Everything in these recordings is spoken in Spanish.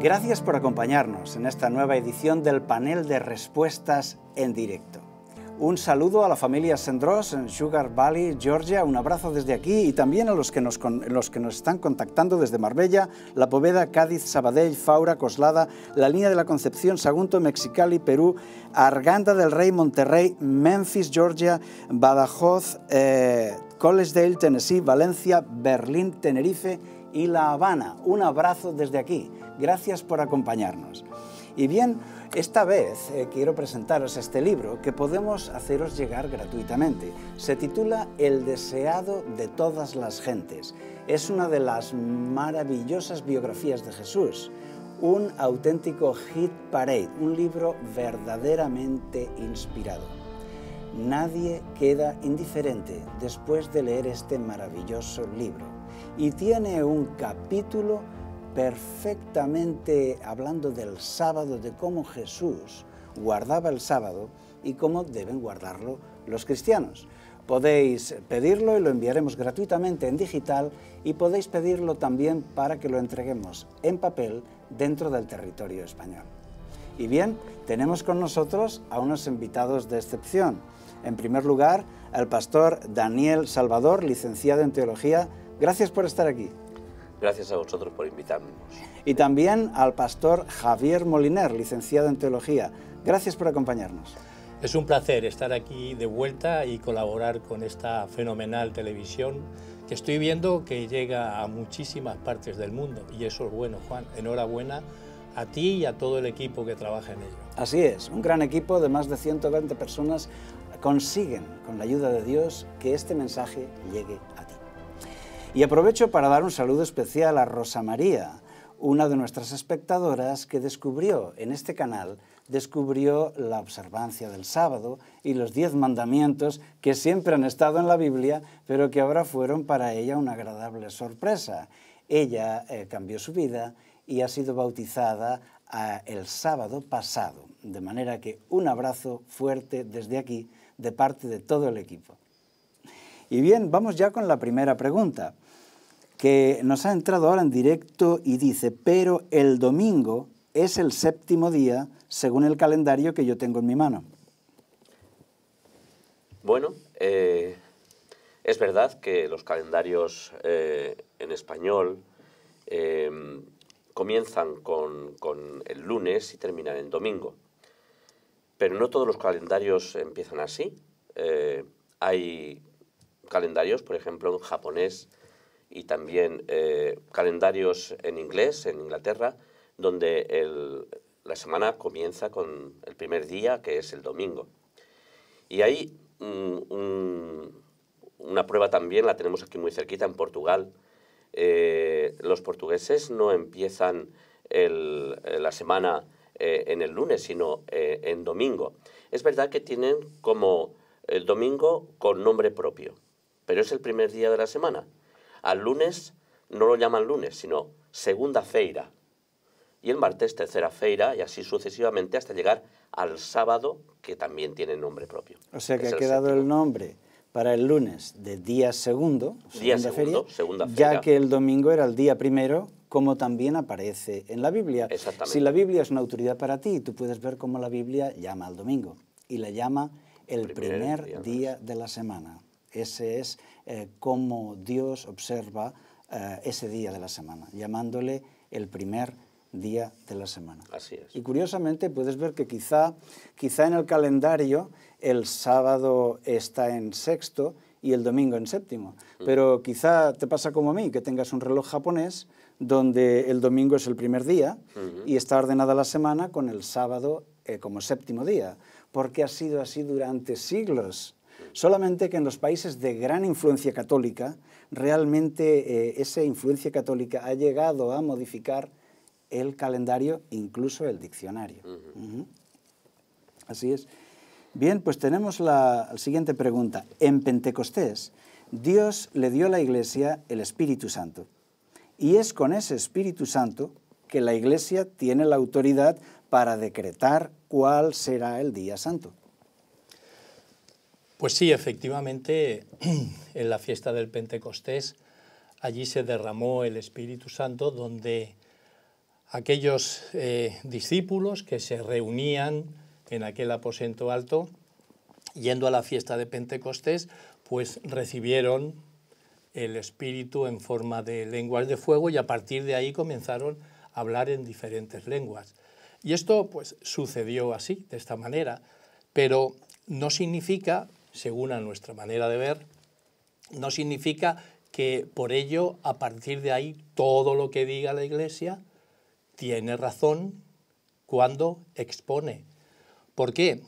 Gracias por acompañarnos en esta nueva edición del panel de respuestas en directo. Un saludo a la familia Sendros en Sugar Valley, Georgia, un abrazo desde aquí y también a los que nos, están contactando desde Marbella, La Poveda, Cádiz, Sabadell, Faura, Coslada, La Línea de la Concepción, Sagunto, Mexicali, Perú, Arganda del Rey, Monterrey, Memphis, Georgia, Badajoz, eh, Tennessee, Valencia, Berlín, Tenerife y La Habana. Un abrazo desde aquí. Gracias por acompañarnos. Y bien, esta vez eh, quiero presentaros este libro que podemos haceros llegar gratuitamente. Se titula El deseado de todas las gentes. Es una de las maravillosas biografías de Jesús. Un auténtico hit parade, un libro verdaderamente inspirado. Nadie queda indiferente después de leer este maravilloso libro y tiene un capítulo perfectamente hablando del sábado, de cómo Jesús guardaba el sábado y cómo deben guardarlo los cristianos. Podéis pedirlo y lo enviaremos gratuitamente en digital y podéis pedirlo también para que lo entreguemos en papel dentro del territorio español. Y bien, tenemos con nosotros a unos invitados de excepción. En primer lugar, al pastor Daniel Salvador, licenciado en Teología Gracias por estar aquí. Gracias a vosotros por invitarnos. Y también al pastor Javier Moliner, licenciado en Teología. Gracias por acompañarnos. Es un placer estar aquí de vuelta y colaborar con esta fenomenal televisión que estoy viendo que llega a muchísimas partes del mundo. Y eso es bueno, Juan. Enhorabuena a ti y a todo el equipo que trabaja en ello. Así es, un gran equipo de más de 120 personas consiguen, con la ayuda de Dios, que este mensaje llegue y aprovecho para dar un saludo especial a Rosa María, una de nuestras espectadoras que descubrió en este canal descubrió la observancia del sábado y los diez mandamientos que siempre han estado en la Biblia, pero que ahora fueron para ella una agradable sorpresa. Ella eh, cambió su vida y ha sido bautizada ah, el sábado pasado. De manera que un abrazo fuerte desde aquí de parte de todo el equipo. Y bien, vamos ya con la primera pregunta, que nos ha entrado ahora en directo y dice, pero el domingo es el séptimo día según el calendario que yo tengo en mi mano. Bueno, eh, es verdad que los calendarios eh, en español eh, comienzan con, con, el lunes y terminan en domingo. Pero no todos los calendarios empiezan así. hay calendarios, por ejemplo, en japonés y también eh, calendarios en inglés, en Inglaterra, donde la semana comienza con el primer día, que es el domingo. Y hay mm, una prueba también, la tenemos aquí muy cerquita, en Portugal. Eh, los portugueses no empiezan la semana eh, en el lunes, sino en domingo. Es verdad que tienen como el domingo con nombre propio pero es el primer día de la semana. Al lunes no lo llaman lunes, sino segunda feira. Y el martes tercera feira y así sucesivamente hasta llegar al sábado, que también tiene nombre propio. O sea que, ha quedado el nombre para el lunes de día segundo, día segundo ya que el domingo era el día primero, como también aparece en la Biblia. Si la Biblia es una autoridad para ti, tú puedes ver cómo la Biblia llama al domingo y la llama el primer, día de la semana. Ese es como eh, cómo Dios observa eh, ese día de la semana, llamándole el primer día de la semana. Y curiosamente puedes ver que quizá, en el calendario el sábado está en sexto y el domingo en séptimo. Mm. Pero quizá te pasa como a mí, que tengas un reloj japonés donde el domingo es el primer día y está ordenada la semana con el sábado eh, como séptimo día, porque ha sido así durante siglos. Solamente que en los países de gran influencia católica, realmente eh, esa influencia católica ha llegado a modificar el calendario, incluso el diccionario. Así es. Bien, pues tenemos la siguiente pregunta. En Pentecostés, Dios le dio a la Iglesia el Espíritu Santo. Y es con ese Espíritu Santo que la Iglesia tiene la autoridad para decretar cuál será el día santo. Pues sí, efectivamente, en la fiesta del Pentecostés, allí se derramó el Espíritu Santo, donde aquellos eh, discípulos que se reunían en aquel aposento alto, yendo a la fiesta de Pentecostés, pues recibieron el Espíritu en forma de lenguas de fuego y a partir de ahí comenzaron a hablar en diferentes lenguas. Y esto pues sucedió así, de esta manera, pero no significa según a nuestra manera de ver, no significa que por ello, a partir de ahí, todo lo que diga la Iglesia tiene razón cuando expone. ¿Por qué?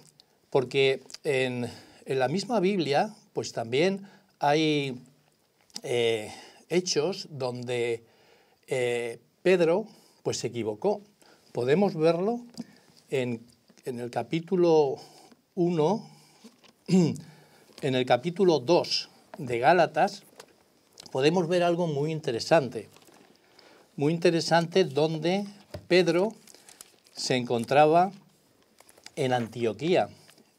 Porque en, la misma Biblia, pues también hay eh, hechos donde eh, Pedro pues se equivocó. Podemos verlo en, en el capítulo 1 en el capítulo 2 de Gálatas podemos ver algo muy interesante, muy interesante donde Pedro se encontraba en Antioquía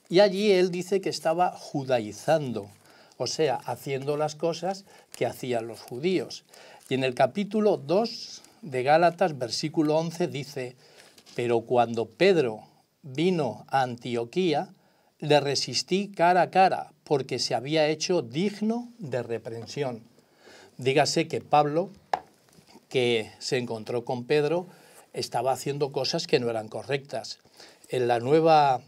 y allí él dice que estaba judaizando, o sea, haciendo las cosas que hacían los judíos. Y en el capítulo 2 de Gálatas, versículo 11, dice, pero cuando Pedro vino a Antioquía, le resistí cara a cara porque se había hecho digno de reprensión. Dígase que Pablo, que se encontró con Pedro, estaba haciendo cosas que no eran correctas. En la nueva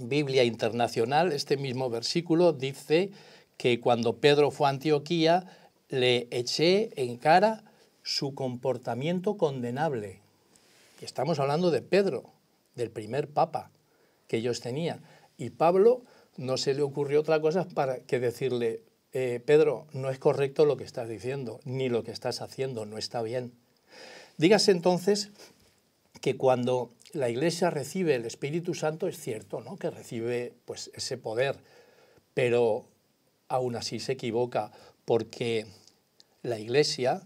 Biblia Internacional, este mismo versículo dice que cuando Pedro fue a Antioquía, le eché en cara su comportamiento condenable. estamos hablando de Pedro, del primer papa que ellos tenían. Y Pablo no se le ocurrió otra cosa para que decirle, eh, Pedro, no es correcto lo que estás diciendo, ni lo que estás haciendo, no está bien. Dígase entonces que cuando la Iglesia recibe el Espíritu Santo, es cierto, ¿no? Que recibe pues, ese poder, pero aún así se equivoca, porque la Iglesia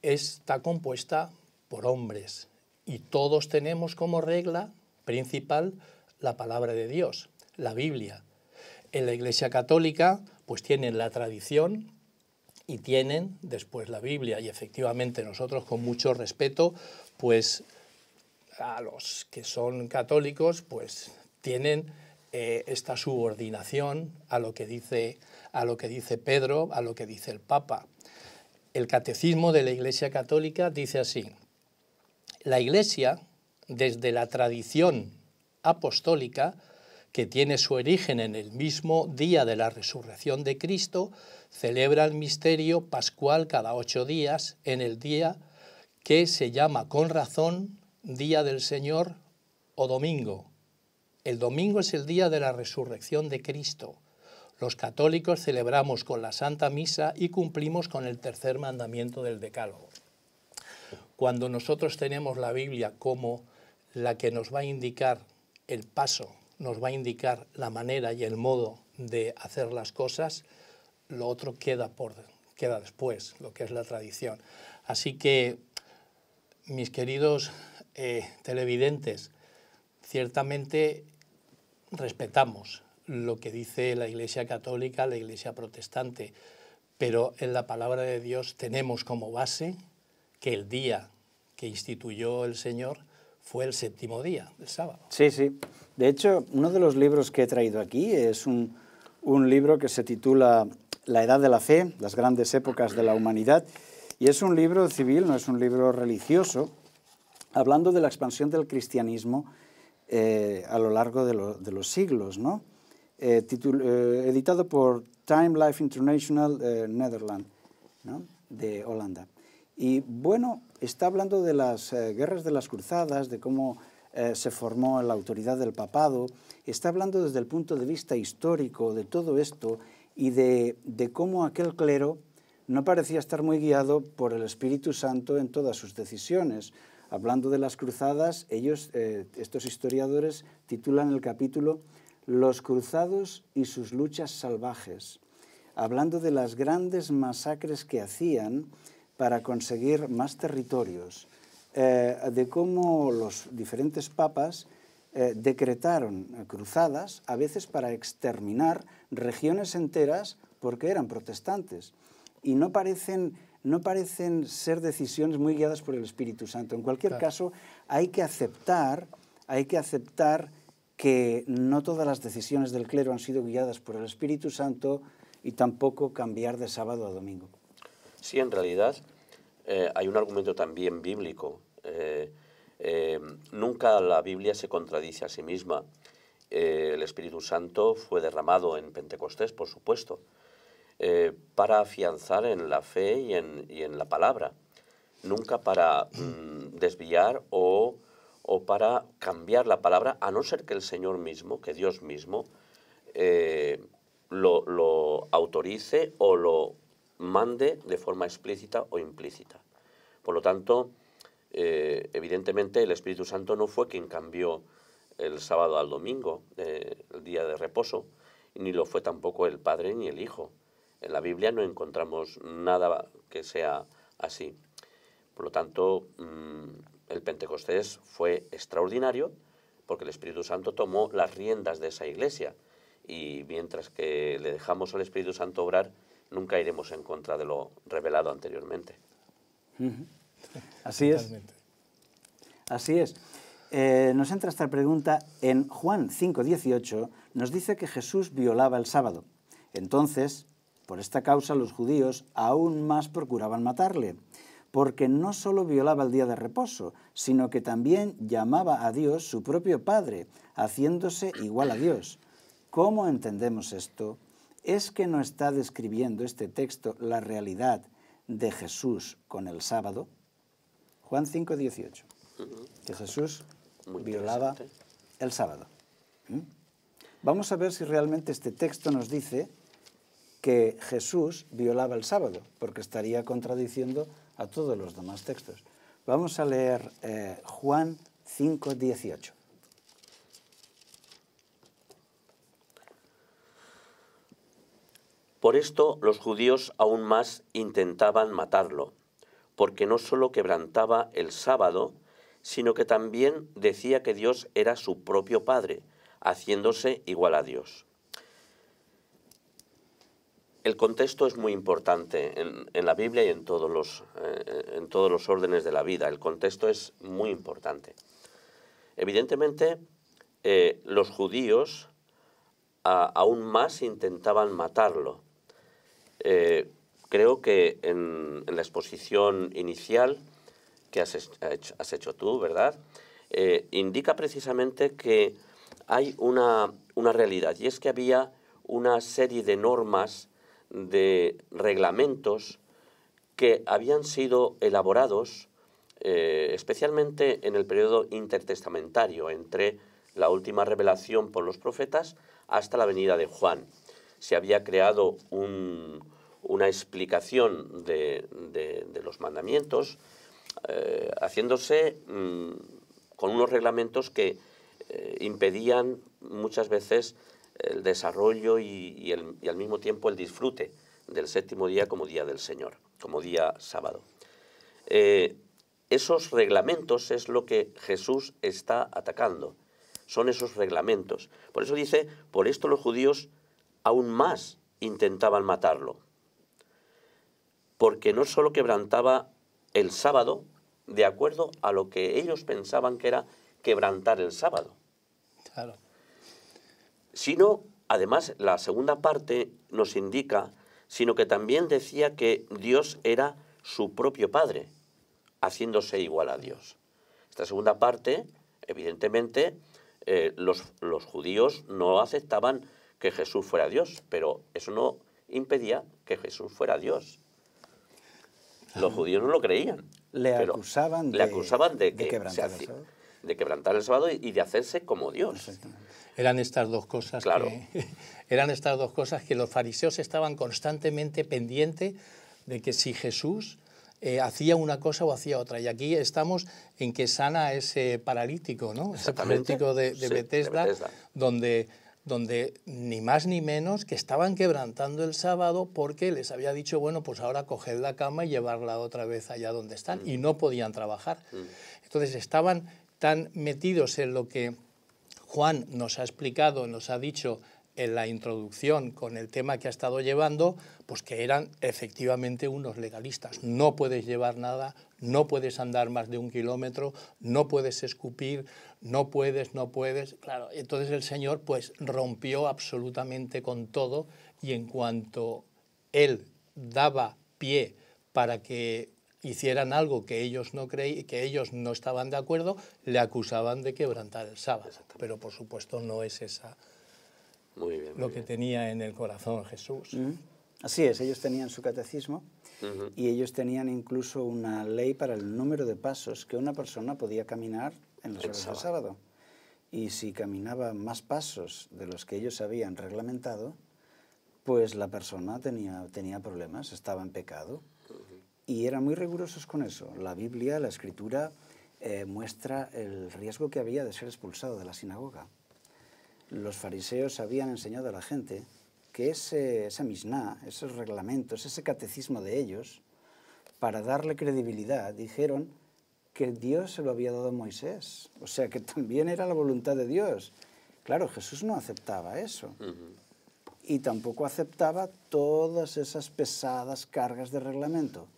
está compuesta por hombres y todos tenemos como regla principal la palabra de Dios la Biblia. En la Iglesia Católica, pues tienen la tradición y tienen después la Biblia. Y efectivamente nosotros, con mucho respeto, pues a los que son católicos, pues tienen eh, esta subordinación a lo, que dice, a lo que dice Pedro, a lo que dice el Papa. El catecismo de la Iglesia Católica dice así, la Iglesia, desde la tradición apostólica, que tiene su origen en el mismo día de la resurrección de Cristo, celebra el misterio pascual cada ocho días en el día que se llama con razón Día del Señor o Domingo. El domingo es el día de la resurrección de Cristo. Los católicos celebramos con la Santa Misa y cumplimos con el tercer mandamiento del Decálogo. Cuando nosotros tenemos la Biblia como la que nos va a indicar el paso nos va a indicar la manera y el modo de hacer las cosas, lo otro queda, por, queda después, lo que es la tradición. Así que, mis queridos eh, televidentes, ciertamente respetamos lo que dice la Iglesia Católica, la Iglesia Protestante, pero en la palabra de Dios tenemos como base que el día que instituyó el Señor fue el séptimo día, el sábado. Sí, sí. De hecho, uno de los libros que he traído aquí es un, libro que se titula La Edad de la Fe, las grandes épocas de la humanidad, y es un libro civil, no es un libro religioso, hablando de la expansión del cristianismo eh, a lo largo de, los siglos, eh, eh, editado por Time Life International Netherlands, de Holanda. Y bueno, está hablando de las guerras de las cruzadas, de cómo eh, se formó en la autoridad del papado, está hablando desde el punto de vista histórico de todo esto y de, cómo aquel clero no parecía estar muy guiado por el Espíritu Santo en todas sus decisiones. Hablando de las cruzadas, ellos, eh, estos historiadores, titulan el capítulo Los cruzados y sus luchas salvajes, hablando de las grandes masacres que hacían para conseguir más territorios, eh, de cómo los diferentes papas eh, decretaron cruzadas, a veces para exterminar regiones enteras porque eran protestantes. Y no parecen, no parecen ser decisiones muy guiadas por el Espíritu Santo. En cualquier caso, hay que aceptar, hay que aceptar que no todas las decisiones del clero han sido guiadas por el Espíritu Santo y tampoco cambiar de sábado a domingo. Sí, en realidad eh, hay un argumento también bíblico. Eh, eh, nunca la Biblia se contradice a sí misma. el Espíritu Santo fue derramado en Pentecostés, por supuesto, para afianzar en la fe y en, la palabra, nunca para mm, desviar o, o, para cambiar la palabra, a no ser que el Señor mismo, que Dios mismo, lo, lo, autorice o lo, mande de forma explícita o implícita. Por lo tanto, eh, evidentemente el Espíritu Santo no fue quien cambió el sábado al domingo, eh, el día de reposo, ni lo fue tampoco el Padre ni el Hijo. En la Biblia no encontramos nada que sea así. Por lo tanto, mm, el Pentecostés fue extraordinario porque el Espíritu Santo tomó las riendas de esa iglesia y mientras que le dejamos al Espíritu Santo obrar, nunca iremos en contra de lo revelado anteriormente. Así es. Así es. Eh, nos entra esta pregunta en Juan 5:18, nos dice que Jesús violaba el sábado. Entonces, por esta causa los judíos aún más procuraban matarle, porque no solo violaba el día de reposo, sino que también llamaba a Dios su propio Padre, haciéndose igual a Dios. ¿Cómo entendemos esto? es que no está describiendo este texto la realidad de Jesús con el sábado. Juan 5, 18. Que Jesús violaba el sábado. ¿Mm? Vamos a ver si realmente este texto nos dice que Jesús violaba el sábado, porque estaría contradiciendo a todos los demás textos. Vamos a leer eh, Juan 5, 18. Por esto los judíos aún más intentaban matarlo, porque no solo quebrantaba el sábado, sino que también decía que Dios era su propio Padre, haciéndose igual a Dios. El contexto es muy importante en, la Biblia y eh, en todos, los, órdenes de la vida. El contexto es muy importante. Evidentemente, eh, los judíos aún más intentaban matarlo, eh, creo que en, la exposición inicial que has hecho, tú, ¿verdad? Eh, indica precisamente que hay una, realidad y es que había una serie de normas, de reglamentos que habían sido elaborados eh, especialmente en el periodo intertestamentario, entre la última revelación por los profetas hasta la venida de Juan se había creado una explicación de, los mandamientos, eh, haciéndose mm, con unos reglamentos que eh, impedían muchas veces el desarrollo y, al mismo tiempo el disfrute del séptimo día como día del Señor, como día sábado. Eh, esos reglamentos es lo que Jesús está atacando, son esos reglamentos. Por eso dice, por esto los judíos aún más intentaban matarlo, porque no solo quebrantaba el sábado, de acuerdo a lo que ellos pensaban que era quebrantar el sábado, claro. sino, además, la segunda parte nos indica, sino que también decía que Dios era su propio Padre, haciéndose igual a Dios. Esta segunda parte, evidentemente, eh, los, los judíos no aceptaban que Jesús fuera Dios, pero eso no impedía que Jesús fuera Dios. Los ah. judíos no lo creían. Le acusaban, de, de, quebrantar el sábado. y de hacerse como Dios. Eran estas dos cosas. Claro. Que, eran estas dos cosas que los fariseos estaban constantemente pendientes de que si Jesús eh, hacía una cosa o hacía otra. Y aquí estamos en que sana ese paralítico, ¿no? Ese paralítico de, Betesda, donde donde ni más ni menos que estaban quebrantando el sábado porque les había dicho, bueno, pues ahora coged la cama y llevarla otra vez allá donde están, y no podían trabajar. Mm. Entonces estaban tan metidos en lo que Juan nos ha explicado, nos ha dicho en la introducción con el tema que ha estado llevando, pues que eran efectivamente unos legalistas. No puedes llevar nada, no puedes andar más de un kilómetro, no puedes escupir, no puedes, no puedes. Claro, entonces el señor pues rompió absolutamente con todo y en cuanto él daba pie para que hicieran algo que ellos no que ellos no estaban de acuerdo, le acusaban de quebrantar el sábado. Pero por supuesto no es esa lo que tenía en el corazón Jesús. Mm. Así es, ellos tenían su catecismo y ellos tenían incluso una ley para el número de pasos que una persona podía caminar en los el horas sábado. Y si caminaba más pasos de los que ellos habían reglamentado, pues la persona tenía, problemas, estaba en pecado. Y eran muy rigurosos con eso. La Biblia, la Escritura, eh, muestra el riesgo que había de ser expulsado de la sinagoga los fariseos habían enseñado a la gente que ese, esa misná, esos reglamentos, ese catecismo de ellos, para darle credibilidad, dijeron que Dios se lo había dado a Moisés. O sea, que también era la voluntad de Dios. Claro, Jesús no aceptaba eso. Y tampoco aceptaba todas esas pesadas cargas de reglamento.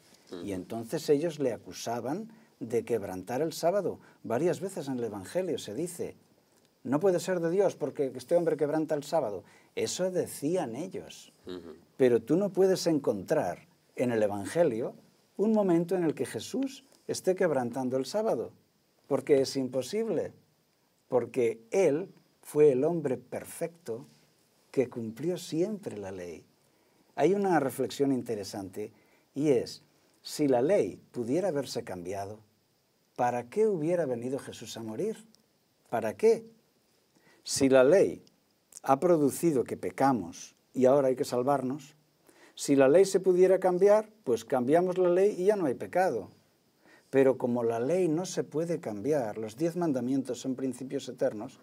Y entonces ellos le acusaban de quebrantar el sábado. Varias veces en el Evangelio se dice, no puede ser de Dios porque este hombre quebranta el sábado. Eso decían ellos. Pero tú no puedes encontrar en el Evangelio un momento en el que Jesús esté quebrantando el sábado, porque es imposible, porque Él fue el hombre perfecto que cumplió siempre la ley. Hay una reflexión interesante y es, si la ley pudiera haberse cambiado, ¿para qué hubiera venido Jesús a morir? ¿Para qué? Si la ley ha producido que pecamos y ahora hay que salvarnos, si la ley se pudiera cambiar, pues cambiamos la ley y ya no hay pecado. Pero como la ley no se puede cambiar, los diez mandamientos son principios eternos,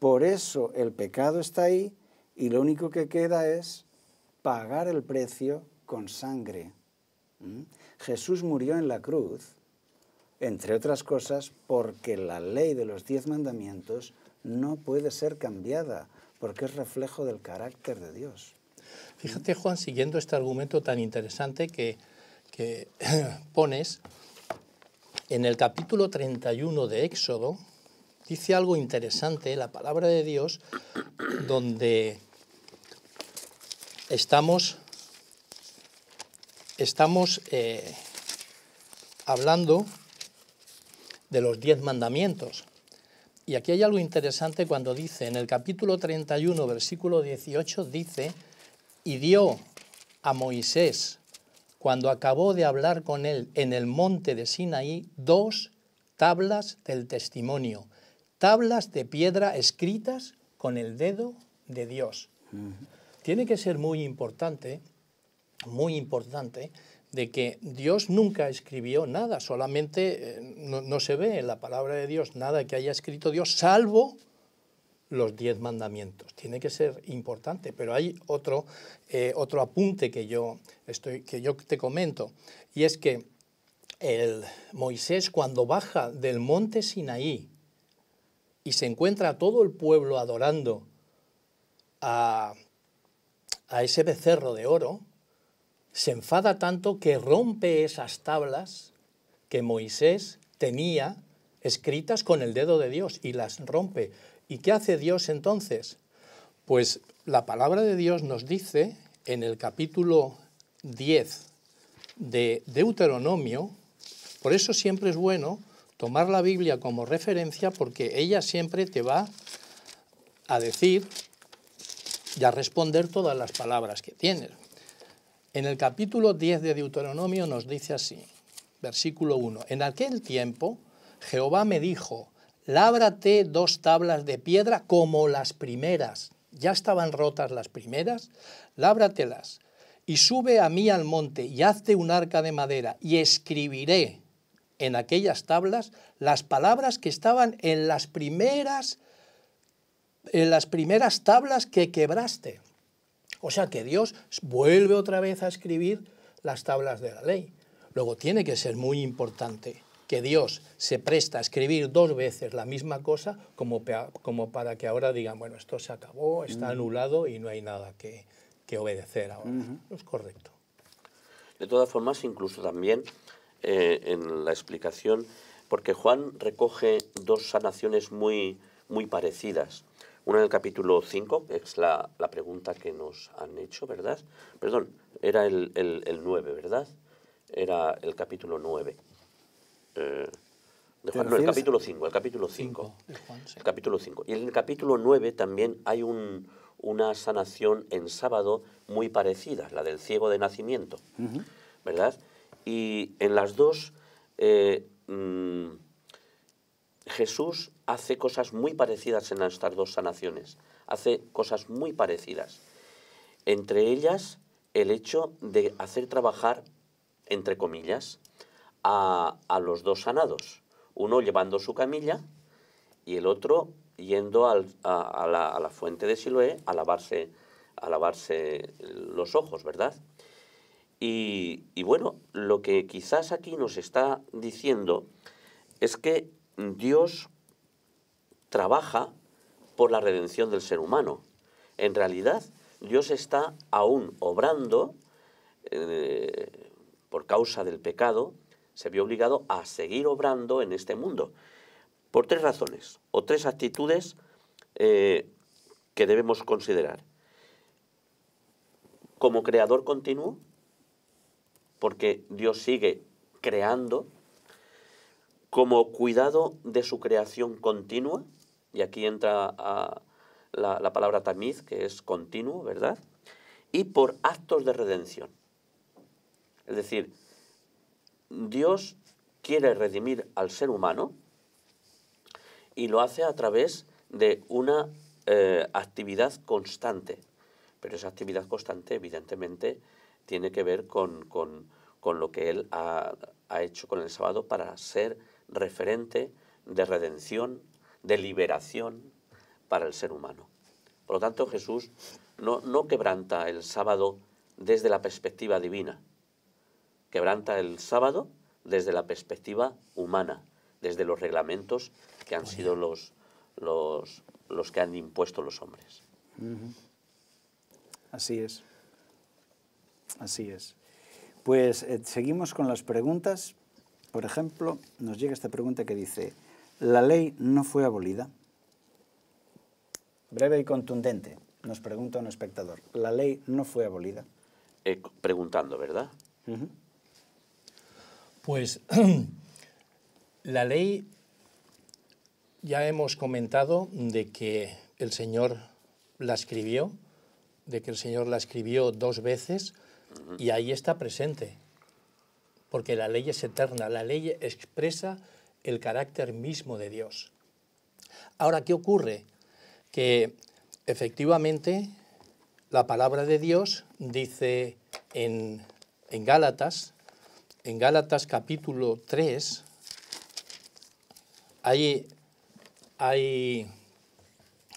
por eso el pecado está ahí y lo único que queda es pagar el precio con sangre. ¿Mm? Jesús murió en la cruz, entre otras cosas, porque la ley de los diez mandamientos no puede ser cambiada porque es reflejo del carácter de Dios. Fíjate, Juan, siguiendo este argumento tan interesante que, pones, en el capítulo 31 de Éxodo dice algo interesante, la palabra de Dios, donde estamos, estamos eh, hablando de los diez mandamientos. Y aquí hay algo interesante cuando dice, en el capítulo 31, versículo 18, dice, y dio a Moisés, cuando acabó de hablar con él en el monte de Sinaí, dos tablas del testimonio, tablas de piedra escritas con el dedo de Dios. Tiene que ser muy importante, muy importante, de que Dios nunca escribió nada, solamente eh, no, se ve en la palabra de Dios nada que haya escrito Dios, salvo los diez mandamientos. Tiene que ser importante, pero hay otro, eh, otro apunte que yo, estoy, que yo te comento, y es que el Moisés cuando baja del monte Sinaí y se encuentra a todo el pueblo adorando a, a ese becerro de oro, se enfada tanto que rompe esas tablas que Moisés tenía escritas con el dedo de Dios y las rompe. ¿Y qué hace Dios entonces? Pues la palabra de Dios nos dice en el capítulo 10 de Deuteronomio, por eso siempre es bueno tomar la Biblia como referencia porque ella siempre te va a decir y a responder todas las palabras que tienes. En el capítulo 10 de Deuteronomio nos dice así, versículo 1, en aquel tiempo Jehová me dijo, lábrate dos tablas de piedra como las primeras, ya estaban rotas las primeras, lábratelas, y sube a mí al monte y hazte un arca de madera, y escribiré en aquellas tablas las palabras que estaban en las primeras, en las primeras tablas que quebraste o sea que Dios vuelve otra vez a escribir las tablas de la ley. Luego tiene que ser muy importante que Dios se presta a escribir dos veces la misma cosa como, para que ahora digan, bueno, esto se acabó, está anulado y no hay nada que, obedecer ahora. es correcto. De todas formas, incluso también eh, en la explicación, porque Juan recoge dos sanaciones muy, muy parecidas. Una en el capítulo 5, que es la, pregunta que nos han hecho, ¿verdad? Perdón, era el, 9, ¿verdad? Era el capítulo 9. Eh, no, el capítulo 5, el capítulo 5. El capítulo 5. Y en el capítulo 9 también hay una sanación en sábado muy parecida, la del ciego de nacimiento, ¿verdad? Y en las dos eh, mm, Jesús hace cosas muy parecidas en estas dos sanaciones, hace cosas muy parecidas. Entre ellas, el hecho de hacer trabajar, entre comillas, a, los dos sanados, uno llevando su camilla y el otro yendo a, la, fuente de Siloé a lavarse, a lavarse los ojos, ¿verdad? Y, y bueno, lo que quizás aquí nos está diciendo es que Dios trabaja por la redención del ser humano. En realidad, Dios está aún obrando eh, por causa del pecado, se vio obligado a seguir obrando en este mundo. Por tres razones o tres actitudes eh, que debemos considerar. Como creador continuo, porque Dios sigue creando como cuidado de su creación continua, y aquí entra ah, la, palabra tamiz, que es continuo, ¿verdad? Y por actos de redención. Es decir, Dios quiere redimir al ser humano y lo hace a través de una eh, actividad constante. Pero esa actividad constante, evidentemente, tiene que ver con, lo que Él ha, ha hecho con el sábado para ser referente de redención, de liberación para el ser humano. Por lo tanto, Jesús no, no quebranta el sábado desde la perspectiva divina, quebranta el sábado desde la perspectiva humana, desde los reglamentos que han sido los, los, los que han impuesto los hombres. Así es. Así es. Pues eh, seguimos con las preguntas. Por ejemplo, nos llega esta pregunta que dice, ¿la ley no fue abolida? Breve y contundente, nos pregunta un espectador, ¿la ley no fue abolida? Eh, preguntando, ¿verdad? Pues la ley, ya hemos comentado de que el Señor la escribió, de que el Señor la escribió dos veces y ahí está presente porque la ley es eterna, la ley expresa el carácter mismo de Dios. Ahora, ¿qué ocurre? Que efectivamente la palabra de Dios dice en, Gálatas, en Gálatas capítulo 3, hay, hay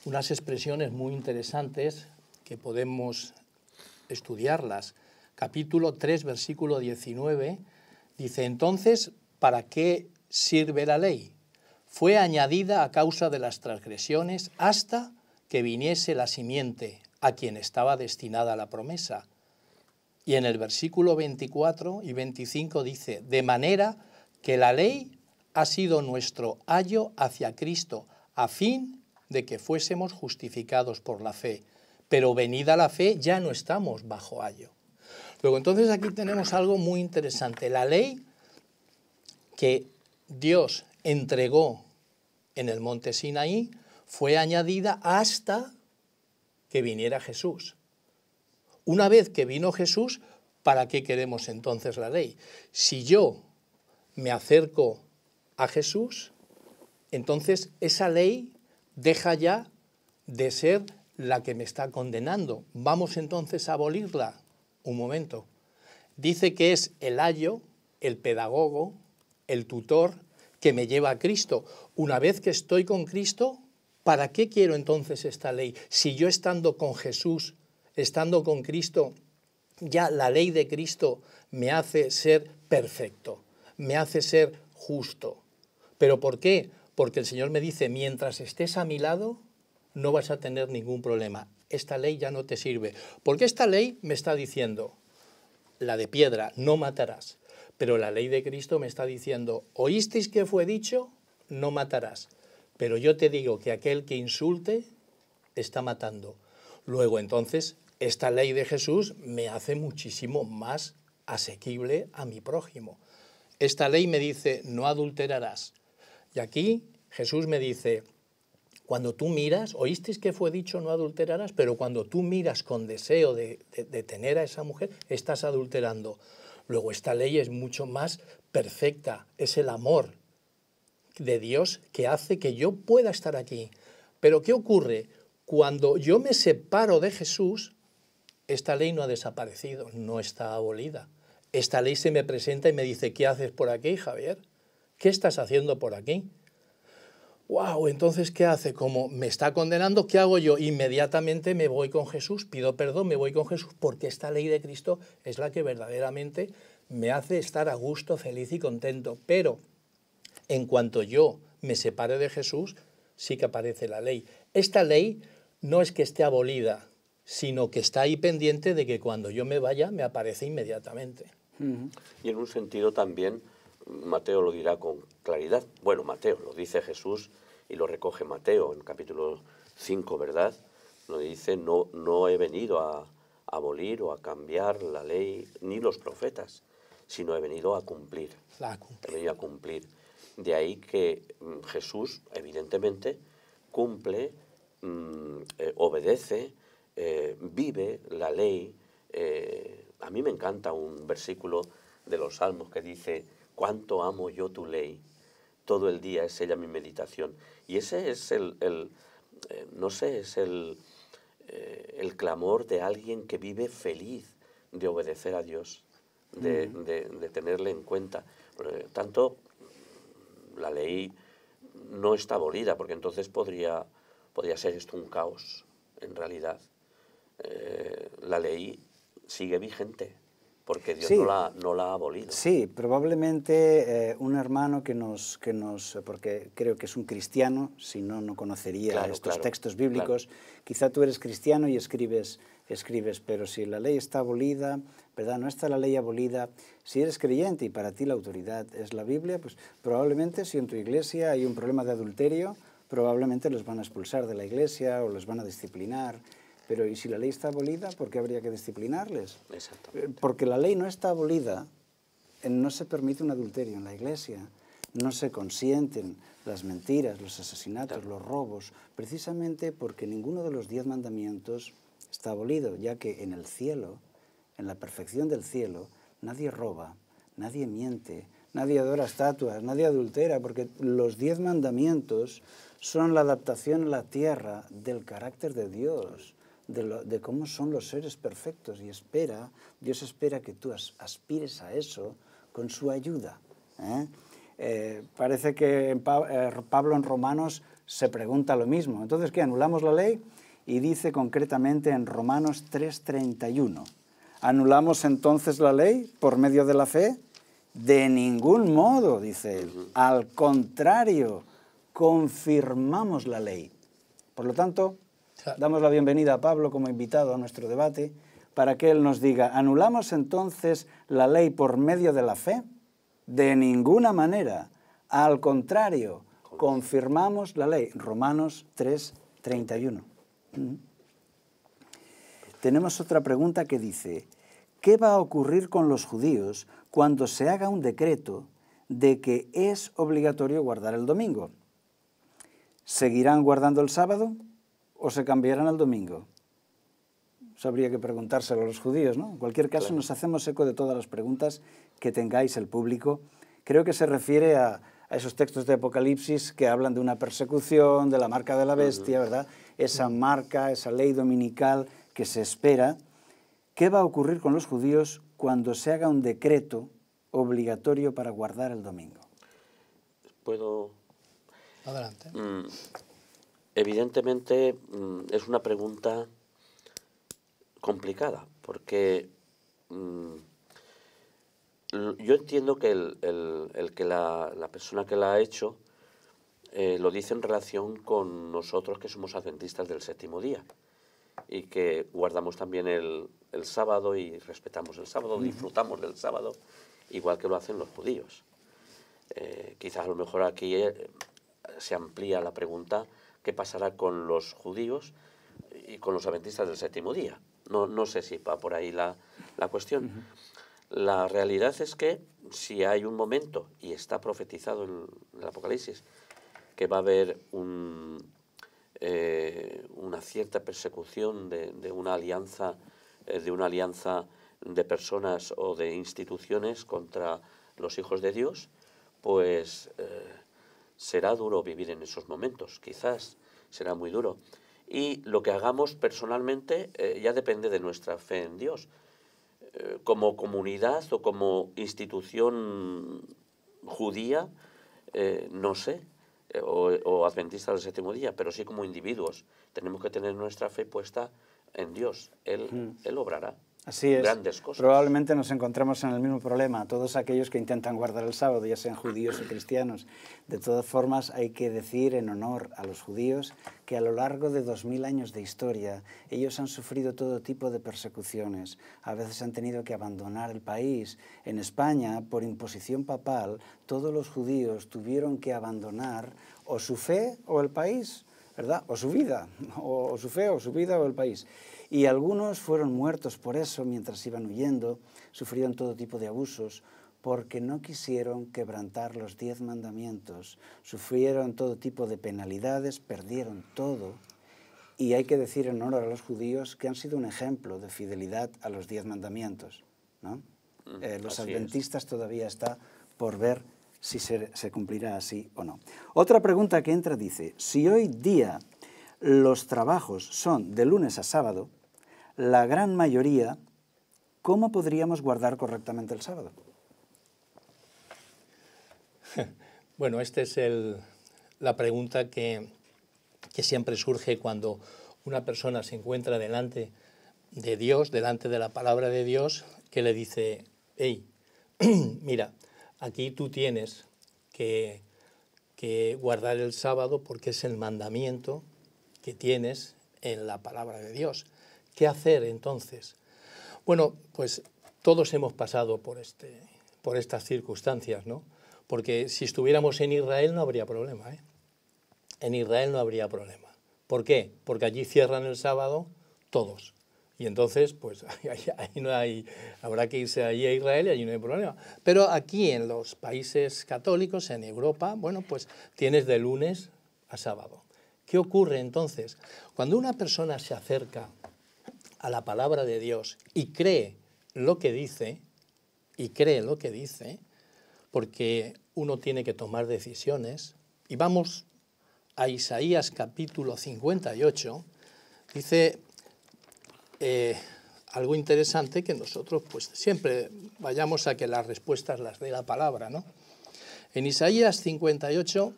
unas expresiones muy interesantes que podemos estudiarlas. Capítulo 3, versículo 19 Dice, entonces, ¿para qué sirve la ley? Fue añadida a causa de las transgresiones hasta que viniese la simiente a quien estaba destinada la promesa. Y en el versículo 24 y 25 dice, de manera que la ley ha sido nuestro ayo hacia Cristo, a fin de que fuésemos justificados por la fe. Pero venida la fe ya no estamos bajo ayo. Luego, entonces aquí tenemos algo muy interesante. La ley que Dios entregó en el monte Sinaí fue añadida hasta que viniera Jesús. Una vez que vino Jesús, ¿para qué queremos entonces la ley? Si yo me acerco a Jesús, entonces esa ley deja ya de ser la que me está condenando. Vamos entonces a abolirla un momento. Dice que es el ayo, el pedagogo, el tutor que me lleva a Cristo. Una vez que estoy con Cristo, ¿para qué quiero entonces esta ley? Si yo estando con Jesús, estando con Cristo, ya la ley de Cristo me hace ser perfecto, me hace ser justo. ¿Pero por qué? Porque el Señor me dice, mientras estés a mi lado, no vas a tener ningún problema esta ley ya no te sirve. Porque esta ley me está diciendo, la de piedra, no matarás. Pero la ley de Cristo me está diciendo, oísteis que fue dicho, no matarás. Pero yo te digo que aquel que insulte está matando. Luego entonces, esta ley de Jesús me hace muchísimo más asequible a mi prójimo. Esta ley me dice, no adulterarás. Y aquí Jesús me dice, cuando tú miras, oísteis que fue dicho no adulterarás, pero cuando tú miras con deseo de, tener a esa mujer, estás adulterando. Luego esta ley es mucho más perfecta, es el amor de Dios que hace que yo pueda estar aquí. Pero ¿qué ocurre? Cuando yo me separo de Jesús, esta ley no ha desaparecido, no está abolida. Esta ley se me presenta y me dice, ¿qué haces por aquí, Javier? ¿Qué estás haciendo por aquí? wow, entonces ¿qué hace? Como me está condenando, ¿qué hago yo? Inmediatamente me voy con Jesús, pido perdón, me voy con Jesús, porque esta ley de Cristo es la que verdaderamente me hace estar a gusto, feliz y contento. Pero en cuanto yo me separe de Jesús, sí que aparece la ley. Esta ley no es que esté abolida, sino que está ahí pendiente de que cuando yo me vaya me aparece inmediatamente. Y en un sentido también Mateo lo dirá con claridad. Bueno, Mateo, lo dice Jesús y lo recoge Mateo en capítulo 5, ¿verdad? Lo dice, no, no he venido a abolir o a cambiar la ley ni los profetas, sino he venido a cumplir. He venido a cumplir. De ahí que mm, Jesús, evidentemente, cumple, mm, eh, obedece, eh, vive la ley. Eh, a mí me encanta un versículo de los Salmos que dice, cuánto amo yo tu ley, todo el día es ella mi meditación. Y ese es el, eh, no sé, es el, eh, el clamor de alguien que vive feliz de obedecer a Dios, de, tenerle en cuenta. Eh, tanto, la ley no está abolida, porque entonces podría, podría ser esto un caos, en realidad. la ley sigue vigente porque Dios no, la, ha abolido. Sí, probablemente eh, un hermano que nos, que nos, porque creo que es un cristiano, si no, no conocería estos textos bíblicos. Quizá tú eres cristiano y escribes, escribes, pero si la ley está abolida, ¿verdad? No está la ley abolida. Si eres creyente y para ti la autoridad es la Biblia, pues probablemente si en tu iglesia hay un problema de adulterio, probablemente los van a expulsar de la iglesia o los van a disciplinar. Pero ¿y si la ley está abolida, por qué habría que disciplinarles? Eh, porque la ley no está abolida, eh, no se permite un adulterio en la iglesia, no se consienten las mentiras, los asesinatos, los robos, precisamente porque ninguno de los diez mandamientos está abolido, ya que en el cielo, en la perfección del cielo, nadie roba, nadie miente, nadie adora estatuas, nadie adultera, porque los diez mandamientos son la adaptación a la tierra del carácter de Dios de, cómo son los seres perfectos y espera, Dios espera que tú aspires a eso con su ayuda. ¿eh? Eh, parece que eh, Pablo en Romanos se pregunta lo mismo. Entonces, ¿qué? Anulamos la ley y dice concretamente en Romanos 3:31, ¿anulamos entonces la ley por medio de la fe? De ningún modo, dice él. Al contrario, confirmamos la ley. Por lo tanto, Damos la bienvenida a Pablo como invitado a nuestro debate para que él nos diga, ¿anulamos entonces la ley por medio de la fe? De ninguna manera. Al contrario, confirmamos la ley. Romanos 3, 31. Tenemos otra pregunta que dice, ¿qué va a ocurrir con los judíos cuando se haga un decreto de que es obligatorio guardar el domingo? ¿Seguirán guardando el sábado? o se cambiarán al domingo? Pues habría que preguntárselo a los judíos, ¿no? En cualquier caso, nos hacemos eco de todas las preguntas que tengáis el público. Creo que se refiere a, esos textos de Apocalipsis que hablan de una persecución, de la marca de la bestia, ¿verdad? Esa marca, esa ley dominical que se espera. ¿Qué va a ocurrir con los judíos cuando se haga un decreto obligatorio para guardar el domingo? Puedo. Adelante. Mm, Evidentemente mm, es una pregunta complicada, porque mm, yo entiendo que, el, que la, persona que la ha hecho eh, lo dice en relación con nosotros que somos adventistas del séptimo día y que guardamos también el, el sábado y respetamos el sábado, disfrutamos del sábado, igual que lo hacen los judíos. Eh, quizás a lo mejor aquí eh, se amplía la pregunta qué pasará con los judíos y con los adventistas del séptimo día. No, no sé si va por ahí la, cuestión. La realidad es que si hay un momento, y está profetizado en, el Apocalipsis, que va a haber eh, una cierta persecución de, una alianza, eh, de una alianza de personas o de instituciones contra los hijos de Dios, pues eh, será duro vivir en esos momentos, quizás será muy duro. Y lo que hagamos personalmente eh, ya depende de nuestra fe en Dios. Eh, como comunidad o como institución judía, eh, no sé, o, adventista del séptimo día, pero sí como individuos. Tenemos que tener nuestra fe puesta en Dios. Él, mm. él obrará. Así es. Probablemente nos encontramos en el mismo problema. Todos aquellos que intentan guardar el sábado, ya sean judíos o cristianos. De todas formas, hay que decir en honor a los judíos que a lo largo de dos mil años de historia, ellos han sufrido todo tipo de persecuciones. A veces han tenido que abandonar el país. En España, por imposición papal, todos los judíos tuvieron que abandonar o su fe o el país, ¿verdad? O su vida, o su fe o su vida o el país y algunos fueron muertos por eso mientras iban huyendo, sufrieron todo tipo de abusos, porque no quisieron quebrantar los diez mandamientos, sufrieron todo tipo de penalidades, perdieron todo. Y hay que decir en honor a los judíos que han sido un ejemplo de fidelidad a los diez mandamientos. Mm, eh, los adventistas todavía está por ver si se cumplirá así o no. Otra pregunta que entra dice, si hoy día los trabajos son de lunes a sábado, la gran mayoría, ¿cómo podríamos guardar correctamente el sábado? Bueno, esta es la pregunta que, siempre surge cuando una persona se encuentra delante de Dios, delante de la palabra de Dios, que le dice, hey, mira, aquí tú tienes que, guardar el sábado porque es el mandamiento que tienes en la palabra de Dios. ¿Qué hacer entonces? Bueno, pues todos hemos pasado por, este, por estas circunstancias, ¿no? Porque si estuviéramos en Israel no habría problema, ¿eh? En Israel no habría problema. ¿Por qué? Porque allí cierran el sábado todos. Y entonces, pues ahí, no hay, habrá que irse allí a Israel y allí no hay problema. Pero aquí en los países católicos, en Europa, bueno, pues tienes de lunes a sábado. ¿Qué ocurre entonces? Cuando una persona se acerca a la palabra de Dios y cree lo que dice, y cree lo que dice, porque uno tiene que tomar decisiones. Y vamos a Isaías capítulo 58, dice eh, algo interesante que nosotros pues siempre vayamos a que las respuestas las dé la palabra, ¿no? En Isaías 58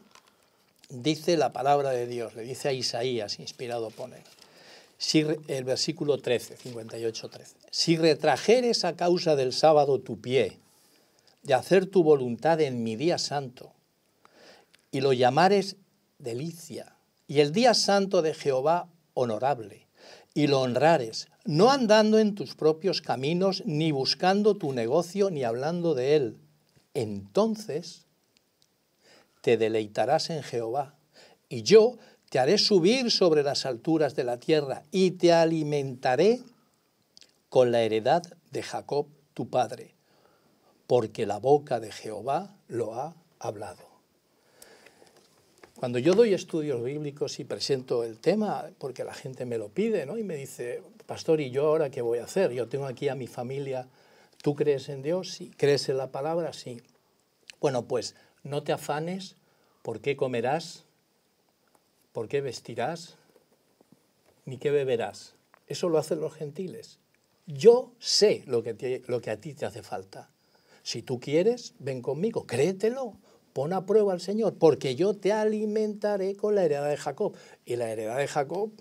dice la palabra de Dios, le dice a Isaías, inspirado por él si, el versículo 13, 58, 13. Si retrajeres a causa del sábado tu pie de hacer tu voluntad en mi día santo, y lo llamares delicia, y el día santo de Jehová honorable, y lo honrares, no andando en tus propios caminos, ni buscando tu negocio, ni hablando de él, entonces te deleitarás en Jehová, y yo te haré subir sobre las alturas de la tierra y te alimentaré con la heredad de Jacob tu padre, porque la boca de Jehová lo ha hablado. Cuando yo doy estudios bíblicos y presento el tema, porque la gente me lo pide, ¿no? Y me dice, pastor, ¿y yo ahora qué voy a hacer? Yo tengo aquí a mi familia, ¿tú crees en Dios? Sí. ¿Crees en la palabra? Sí. Bueno, pues no te afanes porque comerás por qué vestirás, ni qué beberás. Eso lo hacen los gentiles. Yo sé lo que, lo que a ti te hace falta. Si tú quieres, ven conmigo, créetelo, pon a prueba al Señor, porque yo te alimentaré con la heredad de Jacob. Y la heredad de Jacob,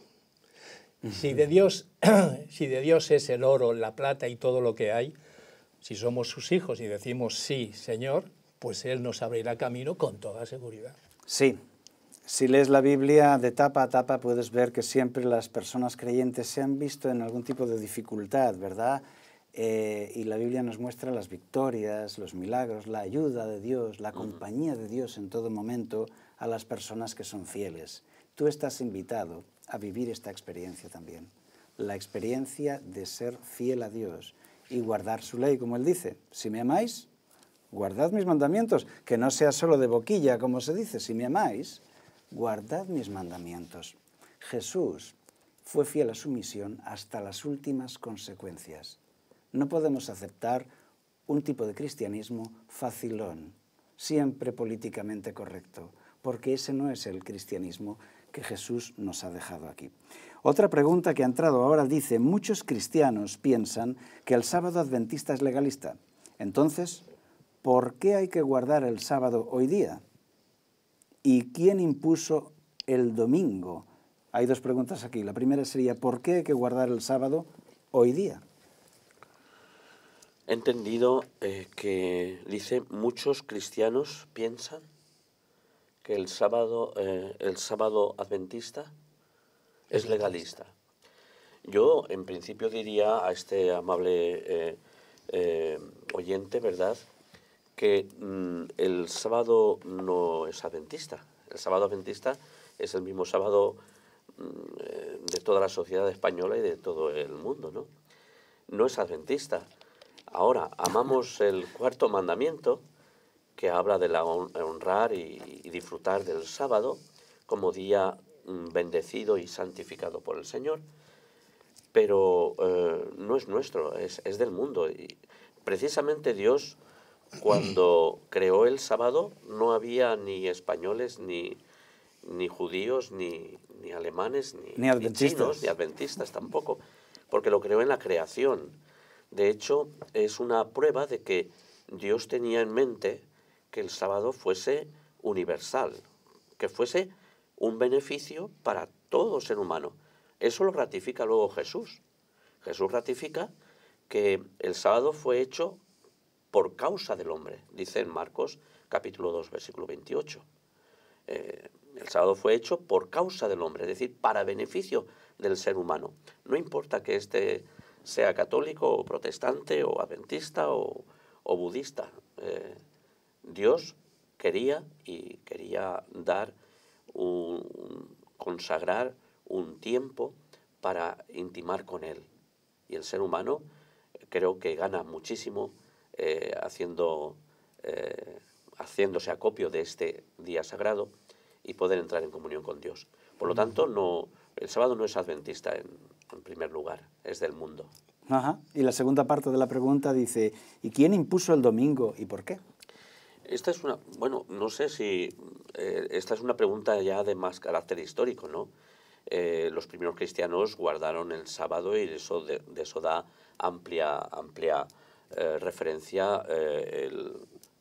si de Dios, si de Dios es el oro, la plata y todo lo que hay, si somos sus hijos y decimos sí, Señor, pues Él nos abrirá camino con toda seguridad. Sí, si lees la Biblia de tapa a tapa puedes ver que siempre las personas creyentes se han visto en algún tipo de dificultad, ¿verdad? Eh, y la Biblia nos muestra las victorias, los milagros, la ayuda de Dios, la compañía de Dios en todo momento a las personas que son fieles. Tú estás invitado a vivir esta experiencia también, la experiencia de ser fiel a Dios y guardar su ley, como Él dice, si me amáis, guardad mis mandamientos, que no sea solo de boquilla, como se dice, si me amáis, guardad mis mandamientos. Jesús fue fiel a su misión hasta las últimas consecuencias. No podemos aceptar un tipo de cristianismo facilón, siempre políticamente correcto, porque ese no es el cristianismo que Jesús nos ha dejado aquí. Otra pregunta que ha entrado ahora dice, muchos cristianos piensan que el sábado adventista es legalista. Entonces, ¿por qué hay que guardar el sábado hoy día? ¿Y quién impuso el domingo? Hay dos preguntas aquí. La primera sería, ¿por qué hay que guardar el sábado hoy día? He entendido eh, que, dice, muchos cristianos piensan que el sábado, eh, el sábado adventista es legalista. Yo, en principio, diría a este amable eh, oyente, ¿verdad?, que mm, el sábado no es adventista. El sábado adventista es el mismo sábado mm, eh, de toda la sociedad española y de todo el mundo, ¿no? No es adventista. Ahora, amamos el cuarto mandamiento que habla de honrar y, disfrutar del sábado como día mm, bendecido y santificado por el Señor, pero eh, no es nuestro, es, del mundo. Y precisamente Dios cuando creó el sábado no había ni españoles, ni, ni judíos, ni, alemanes, ni, chinos, ni adventistas tampoco, porque lo creó en la creación. De hecho, es una prueba de que Dios tenía en mente que el sábado fuese universal, que fuese un beneficio para todo ser humano. Eso lo ratifica luego Jesús. Jesús ratifica que el sábado fue hecho por causa del hombre, dice en Marcos capítulo 2, versículo 28. Eh, el sábado fue hecho por causa del hombre, es decir, para beneficio del ser humano. No importa que éste sea católico o protestante o adventista o, budista. Eh, Dios quería y quería dar consagrar un tiempo para intimar con Él. Y el ser humano creo que gana muchísimo eh, haciendo, eh, haciéndose acopio de este día sagrado y poder entrar en comunión con Dios. Por lo mm. tanto, no, el sábado no es adventista en, primer lugar, es del mundo. Y la segunda parte de la pregunta dice, ¿y quién impuso el domingo y por qué? Esta es una, bueno, no sé si, eh, esta es una pregunta ya de más carácter histórico, ¿no? los primeros cristianos guardaron el sábado y eso de, de eso da amplia, amplia eh, referencia eh,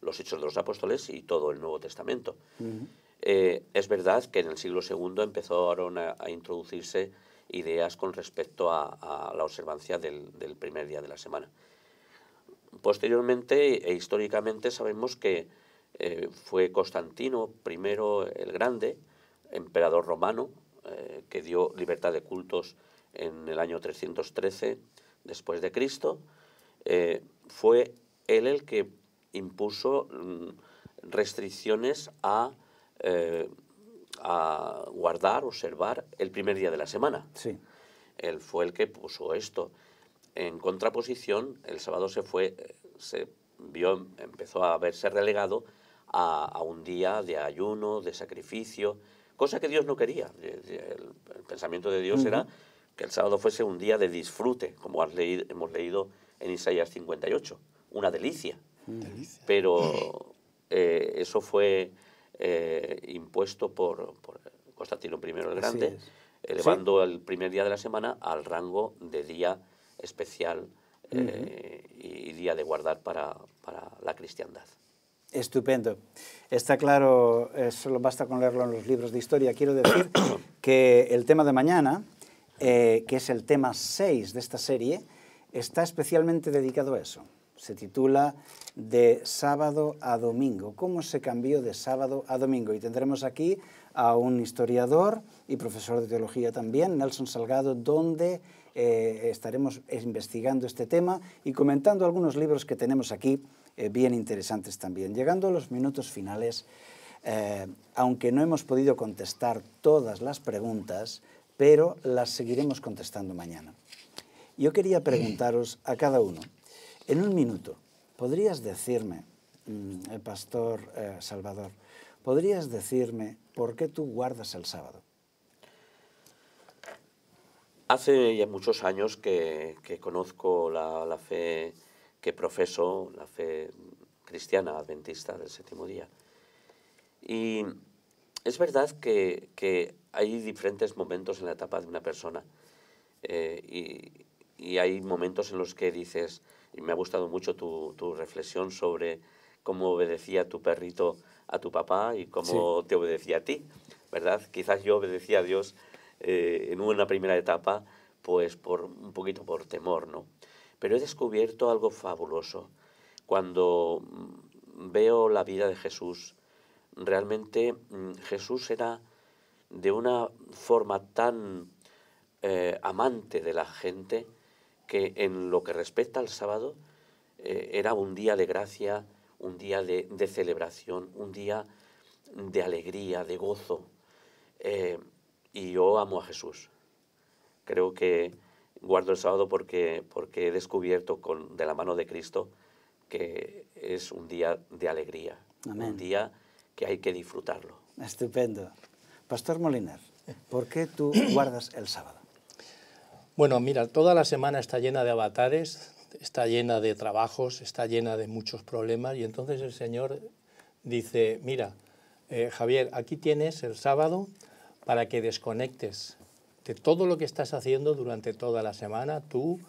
los Hechos de los Apóstoles y todo el Nuevo Testamento. Eh, es verdad que en el siglo II empezaron a, introducirse ideas con respecto a, la observancia del, del, primer día de la semana. Posteriormente e históricamente sabemos que fue Constantino I el Grande, emperador romano, que dio libertad de cultos en el año 313 después de Cristo, eh, fue él el que impuso mm, restricciones eh, a, guardar, observar el primer día de la semana. Sí. Él fue el que puso esto. En contraposición, el sábado se fue, se vio, empezó a verse relegado a, un día de ayuno, de sacrificio, cosa que Dios no quería. Eh, el, pensamiento de Dios era que el sábado fuese un día de disfrute, como has leído, hemos leído en Isaías 58. Una delicia. Mm. Pero eh, eso fue eh, impuesto por, Constantino I el Grande, elevando el primer día de la semana al rango de día especial eh, y día de guardar para, la cristiandad. Estupendo. Está claro, solo basta con leerlo en los libros de historia. Quiero decir que el tema de mañana, que es el tema 6 de esta serie, está especialmente dedicado a eso. Se titula De sábado a domingo. ¿Cómo se cambió de sábado a domingo? Y tendremos aquí a un historiador y profesor de teología también, Nelson Salgado, donde eh, estaremos investigando este tema y comentando algunos libros que tenemos aquí eh, bien interesantes también. Llegando a los minutos finales, eh, aunque no hemos podido contestar todas las preguntas, pero las seguiremos contestando mañana. Yo quería preguntaros a cada uno, en un minuto, ¿podrías decirme, mm, el pastor eh, Salvador, ¿podrías decirme por qué tú guardas el sábado? Hace ya muchos años que, conozco la, fe que profeso, la fe cristiana adventista del séptimo día. Y es verdad que, hay diferentes momentos en la etapa de una persona. Eh, y y hay momentos en los que dices, y me ha gustado mucho tu, tu reflexión sobre cómo obedecía tu perrito a tu papá y cómo te obedecía a ti, ¿verdad? Quizás yo obedecía a Dios eh, en una primera etapa, pues por un poquito por temor, ¿no? Pero he descubierto algo fabuloso. Cuando mm, veo la vida de Jesús, realmente mm, Jesús era de una forma tan eh, amante de la gente que en lo que respecta al sábado eh, era un día de gracia, un día de, celebración, un día de alegría, de gozo. Eh, y yo amo a Jesús. Creo que guardo el sábado porque, porque he descubierto con, de la mano de Cristo que es un día de alegría, un día que hay que disfrutarlo. Estupendo. Pastor Molinar, ¿por qué tú guardas el sábado? Bueno, mira, toda la semana está llena de avatares, está llena de trabajos, está llena de muchos problemas y entonces el Señor dice, mira, eh, Javier, aquí tienes el sábado para que desconectes de todo lo que estás haciendo durante toda la semana, tú,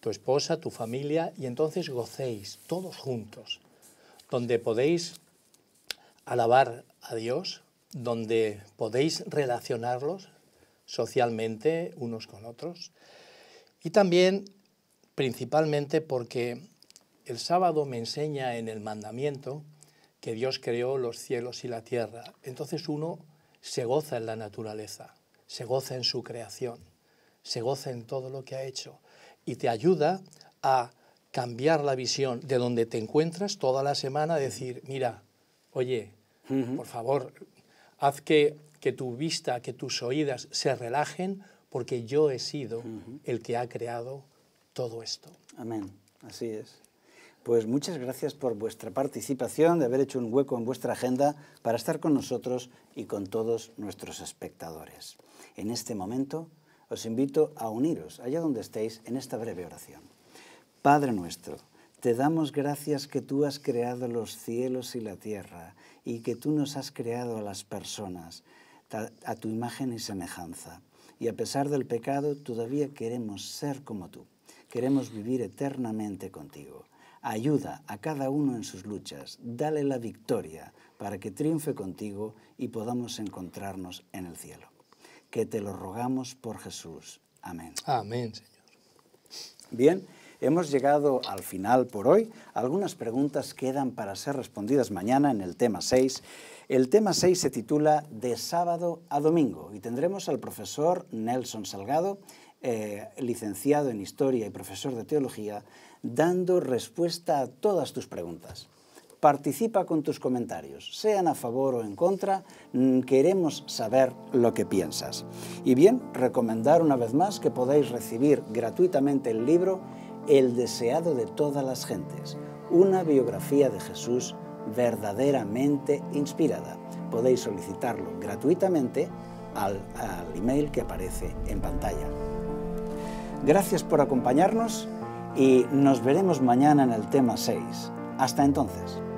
tu esposa, tu familia, y entonces gocéis todos juntos, donde podéis alabar a Dios, donde podéis relacionarlos, socialmente unos con otros. Y también, principalmente, porque el sábado me enseña en el mandamiento que Dios creó los cielos y la tierra. Entonces uno se goza en la naturaleza, se goza en su creación, se goza en todo lo que ha hecho y te ayuda a cambiar la visión de donde te encuentras toda la semana, decir, mira, oye, por favor, haz que que tu vista, que tus oídas se relajen, porque yo he sido el que ha creado todo esto. Amén, así es. Pues muchas gracias por vuestra participación, de haber hecho un hueco en vuestra agenda para estar con nosotros y con todos nuestros espectadores. En este momento os invito a uniros allá donde estéis en esta breve oración. Padre nuestro, te damos gracias que tú has creado los cielos y la tierra y que tú nos has creado a las personas a tu imagen y semejanza. Y a pesar del pecado, todavía queremos ser como tú. Queremos vivir eternamente contigo. Ayuda a cada uno en sus luchas. Dale la victoria para que triunfe contigo y podamos encontrarnos en el cielo. Que te lo rogamos por Jesús. Amén. Amén, Señor. Bien. Hemos llegado al final por hoy. Algunas preguntas quedan para ser respondidas mañana en el tema 6. El tema 6 se titula De sábado a domingo y tendremos al profesor Nelson Salgado, eh, licenciado en Historia y profesor de Teología, dando respuesta a todas tus preguntas. Participa con tus comentarios, sean a favor o en contra, mm, queremos saber lo que piensas. Y bien, recomendar una vez más que podáis recibir gratuitamente el libro el deseado de todas las gentes, una biografía de Jesús verdaderamente inspirada. Podéis solicitarlo gratuitamente al, email que aparece en pantalla. Gracias por acompañarnos y nos veremos mañana en el tema 6. Hasta entonces.